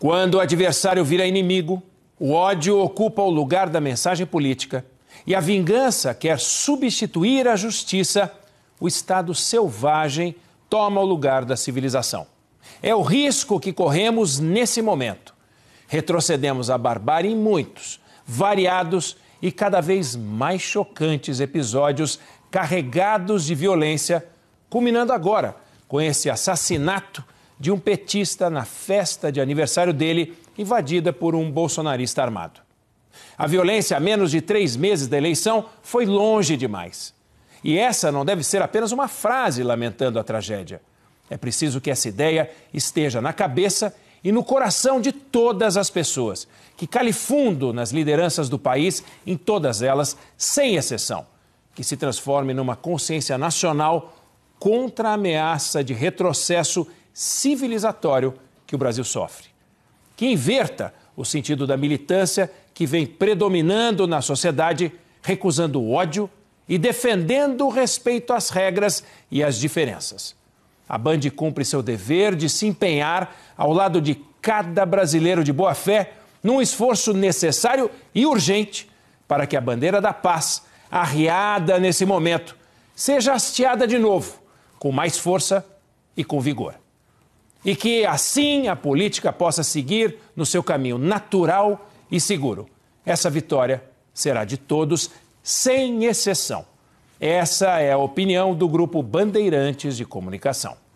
Quando o adversário vira inimigo, o ódio ocupa o lugar da mensagem política e a vingança quer substituir a justiça, o Estado selvagem toma o lugar da civilização. É o risco que corremos nesse momento. Retrocedemos à barbárie em muitos, variados e cada vez mais chocantes episódios carregados de violência, culminando agora com esse assassinato de um petista na festa de aniversário dele, invadida por um bolsonarista armado. A violência, a menos de três meses da eleição, foi longe demais. E essa não deve ser apenas uma frase lamentando a tragédia. É preciso que essa ideia esteja na cabeça e no coração de todas as pessoas, que cale fundo nas lideranças do país, em todas elas, sem exceção, que se transforme numa consciência nacional contra a ameaça de retrocesso civilizatório que o Brasil sofre. Que inverta o sentido da militância que vem predominando na sociedade, recusando o ódio e defendendo o respeito às regras e às diferenças. A Band cumpre seu dever de se empenhar ao lado de cada brasileiro de boa fé num esforço necessário e urgente para que a bandeira da paz, arriada nesse momento, seja hasteada de novo, com mais força e com vigor e que assim a política possa seguir no seu caminho natural e seguro. Essa vitória será de todos, sem exceção. Essa é a opinião do grupo Bandeirantes de Comunicação.